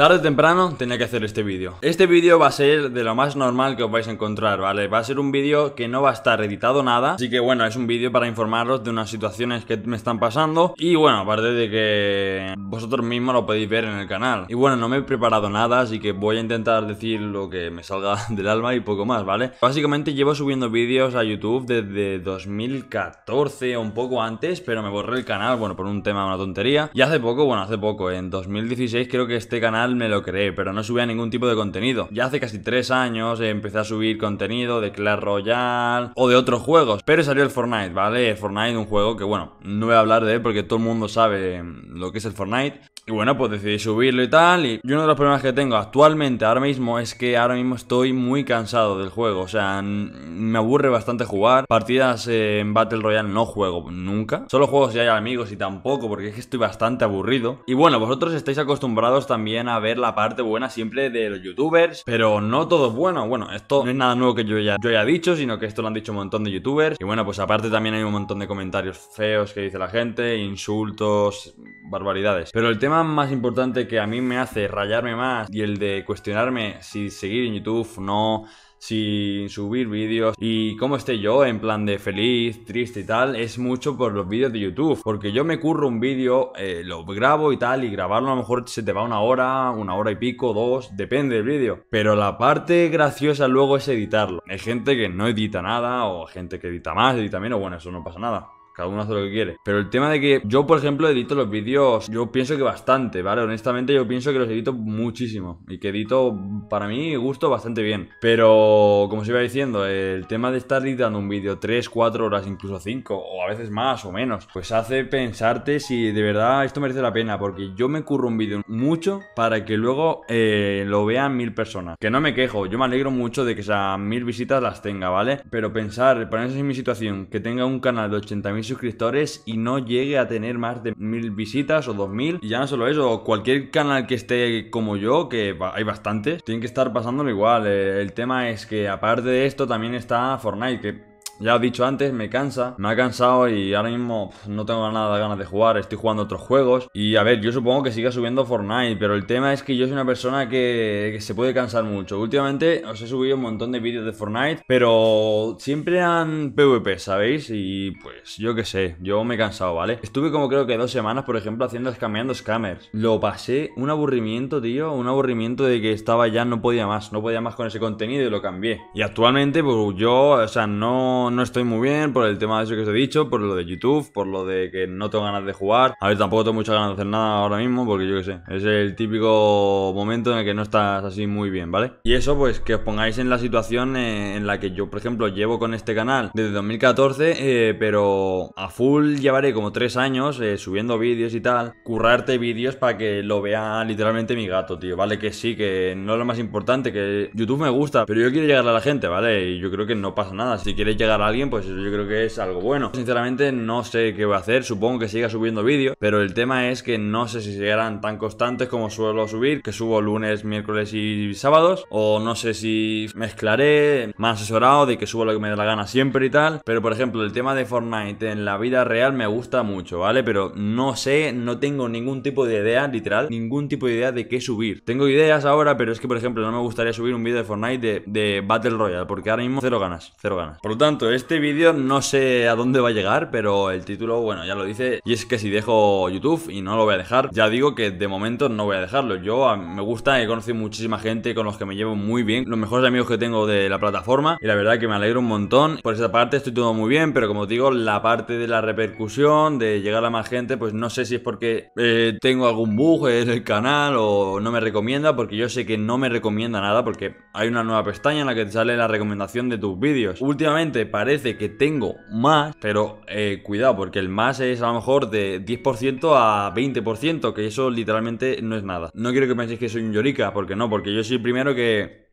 Tarde o temprano tenía que hacer este vídeo. Este vídeo va a ser de lo más normal que os vais a encontrar, ¿vale? Va a ser un vídeo que no va a estar editado nada, así que bueno, es un vídeo para informaros de unas situaciones que me están pasando y bueno, aparte de que vosotros mismos lo podéis ver en el canal. Y bueno, no me he preparado nada, así que voy a intentar decir lo que me salga del alma y poco más, ¿vale? Básicamente llevo subiendo vídeos a YouTube desde 2014 o un poco antes, pero me borré el canal, bueno, por un tema, una tontería. Y hace poco, bueno, hace poco, en 2016 creo que este canal me lo creé, pero no subía ningún tipo de contenido. Ya hace casi tres años empecé a subir contenido de Clash Royale o de otros juegos, pero salió el Fortnite, ¿vale? Fortnite, un juego que, bueno, no voy a hablar de él porque todo el mundo sabe lo que es el Fortnite. Y bueno, pues decidí subirlo y tal. Y uno de los problemas que tengo actualmente, ahora mismo, es que ahora mismo estoy muy cansado del juego. O sea, me aburre bastante jugar. Partidas eh, en Battle Royale no juego nunca. Solo juego si hay amigos y tampoco, porque es que estoy bastante aburrido. Y bueno, vosotros estáis acostumbrados también a ver la parte buena siempre de los youtubers, pero no todo es bueno. Bueno, esto no es nada nuevo que yo ya, yo he dicho, sino que esto lo han dicho un montón de youtubers. Y bueno, pues aparte también hay un montón de comentarios feos que dice la gente, insultos, barbaridades. Pero el tema más importante que a mí me hace rayarme más y el de cuestionarme si seguir en YouTube no sin subir vídeos y como esté yo en plan de feliz, triste y tal, es mucho por los vídeos de YouTube. Porque yo me curro un vídeo, eh, lo grabo y tal, y grabarlo a lo mejor se te va una hora, una hora y pico, dos, depende del vídeo. Pero la parte graciosa luego es editarlo. Hay gente que no edita nada, o gente que edita más, edita menos, bueno, eso no pasa nada cada uno hace lo que quiere. Pero el tema de que yo, por ejemplo, edito los vídeos, yo pienso que bastante, ¿vale? Honestamente, yo pienso que los edito muchísimo y que edito, para mí, gusto bastante bien. Pero, como os iba diciendo, el tema de estar editando un vídeo 3, 4 horas, incluso 5, o a veces más o menos, pues hace pensarte si de verdad esto merece la pena, porque yo me curro un vídeo mucho para que luego eh, lo vean mil personas. Que no me quejo, yo me alegro mucho de que esas mil visitas las tenga, ¿vale? Pero pensar, ponerse en mi situación, que tenga un canal de 80.000 suscriptores y no llegue a tener más de mil visitas o dos mil. Y ya no solo eso, cualquier canal que esté como yo, que hay bastantes, tienen que estar pasándolo igual. Eh, el tema es que aparte de esto también está Fortnite, que ya he dicho antes, me cansa, me ha cansado y ahora mismo no tengo nada de ganas de jugar, estoy jugando otros juegos. Y a ver, yo supongo que siga subiendo Fortnite, pero el tema es que yo soy una persona que, se puede cansar mucho. Últimamente os he subido un montón de vídeos de Fortnite, pero siempre eran PvP, ¿sabéis? Y pues yo qué sé, yo me he cansado, ¿vale? Estuve como creo que dos semanas, por ejemplo, haciendo cambiando scammers. Lo pasé un aburrimiento, tío, un aburrimiento de que estaba ya, no podía más, no podía más con ese contenido y lo cambié. Y actualmente, pues yo, o sea, no no, estoy muy bien por el tema de eso que os he dicho, por lo de YouTube, por lo de que no tengo ganas de jugar. A ver, tampoco tengo muchas ganas de hacer nada ahora mismo porque yo qué sé, es el típico momento en el que no estás así muy bien, ¿vale? Y eso pues que os pongáis en la situación eh, en la que yo, por ejemplo, llevo con este canal desde 2014, eh, pero a full llevaré como tres años eh, subiendo vídeos y tal, currarte vídeos para que lo vea literalmente mi gato, tío, ¿vale? Que sí, que no es lo más importante, que YouTube me gusta, pero yo quiero llegar a la gente, ¿vale? Y yo creo que no pasa nada. Si quieres llegar alguien, pues yo creo que es algo bueno. Sinceramente no sé qué voy a hacer, supongo que siga subiendo vídeos, pero el tema es que no sé si serán tan constantes como suelo subir, que subo lunes, miércoles y sábados, o no sé si mezclaré, me han asesorado de que subo lo que me dé la gana siempre y tal, pero por ejemplo el tema de Fortnite en la vida real me gusta mucho, ¿vale? Pero no sé, no tengo ningún tipo de idea, literal, ningún tipo de idea de qué subir. Tengo ideas ahora, pero es que por ejemplo no me gustaría subir un vídeo de Fortnite de, de Battle Royale, porque ahora mismo cero ganas, cero ganas. Por lo tanto, este vídeo no sé a dónde va a llegar, pero el título, bueno, ya lo dice. Y es que si dejo YouTube y no lo voy a dejar, ya digo que de momento no voy a dejarlo. Yo me gusta, he conocido muchísima gente con los que me llevo muy bien, los mejores amigos que tengo de la plataforma. Y la verdad que me alegro un montón. Por esa parte estoy todo muy bien, pero como digo, la parte de la repercusión, de llegar a más gente, pues no sé si es porque eh, tengo algún bug en el canal o no me recomienda, porque yo sé que no me recomienda nada, porque hay una nueva pestaña en la que te sale la recomendación de tus vídeos. Últimamente parece que tengo más, pero eh, cuidado, porque el más es a lo mejor de 10% a 20%, que eso literalmente no es nada. No quiero que penséis que soy un llorica, porque no, porque yo soy el primero que...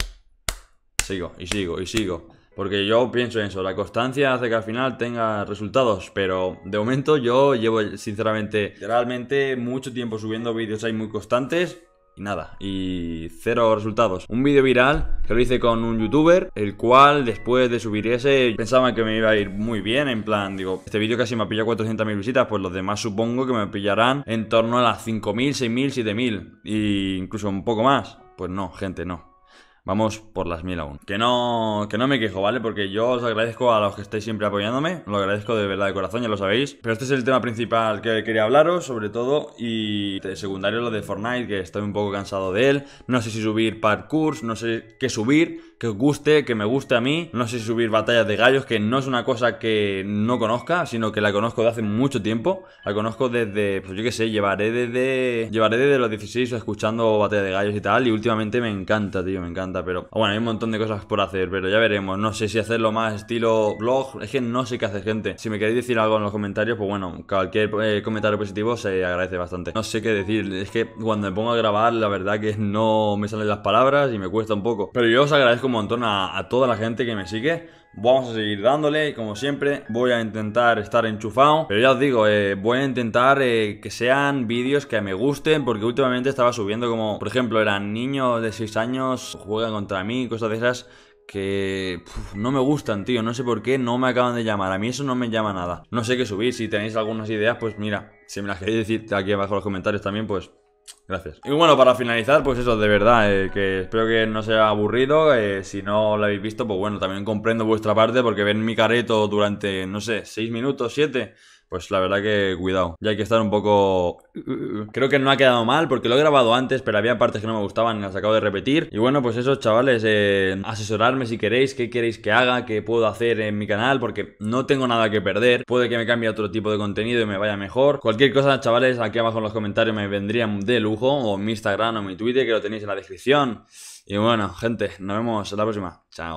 Sigo, y sigo, y sigo. Porque yo pienso en eso, la constancia hace que al final tenga resultados, pero de momento yo llevo sinceramente, realmente mucho tiempo subiendo vídeos ahí muy constantes y nada, y cero resultados. Un vídeo viral que lo hice con un youtuber, el cual después de subir ese pensaba que me iba a ir muy bien, en plan, digo, este vídeo casi me ha pillado 400.000 visitas, pues los demás supongo que me pillarán en torno a las 5.000, 6.000, 7.000 e incluso un poco más. Pues no, gente, no. Vamos por las mil aún. Que no, que no me quejo, ¿vale? Porque yo os agradezco a los que estáis siempre apoyándome. lo agradezco de verdad de corazón, ya lo sabéis. Pero este es el tema principal que quería hablaros, sobre todo. Y de secundario lo de Fortnite, que estoy un poco cansado de él. No sé si subir parkour, no sé qué subir que os guste, que me guste a mí. No sé subir batallas de gallos, que no es una cosa que no conozca, sino que la conozco de hace mucho tiempo. La conozco desde, pues yo qué sé, llevaré desde llevaré desde los 16 escuchando batallas de gallos y tal. Y últimamente me encanta, tío, me encanta. Pero ah, bueno, hay un montón de cosas por hacer, pero ya veremos. No sé si hacerlo más estilo vlog Es que no sé qué hace gente. Si me queréis decir algo en los comentarios, pues bueno, cualquier eh, comentario positivo se agradece bastante. No sé qué decir. Es que cuando me pongo a grabar, la verdad que no me salen las palabras y me cuesta un poco. Pero yo os agradezco un montón a, toda la gente que me sigue. Vamos a seguir dándole como siempre voy a intentar estar enchufado. Pero ya os digo, eh, voy a intentar eh, que sean vídeos que me gusten porque últimamente estaba subiendo como, por ejemplo, eran niños de 6 años, juegan contra mí, cosas de esas que no me gustan, tío. No sé por qué, no me acaban de llamar. A mí eso no me llama nada. No sé qué subir. Si tenéis algunas ideas, pues mira, si me las queréis decir aquí abajo en los comentarios también, pues Gracias. Y bueno, para finalizar, pues eso, de verdad, eh, que espero que no sea aburrido. Eh, si no lo habéis visto, pues bueno, también comprendo vuestra parte porque ven mi careto durante, no sé, 6 minutos, 7 pues la verdad que cuidado. Ya hay que estar un poco... Creo que no ha quedado mal porque lo he grabado antes, pero había partes que no me gustaban, Y las acabo de repetir. Y bueno, pues eso, chavales, eh, asesorarme si queréis, qué queréis que haga, qué puedo hacer en mi canal, porque no tengo nada que perder. Puede que me cambie otro tipo de contenido y me vaya mejor. Cualquier cosa, chavales, aquí abajo en los comentarios me vendrían de lujo, o mi Instagram o mi Twitter, que lo tenéis en la descripción. Y bueno, gente, nos vemos en la próxima. Chao.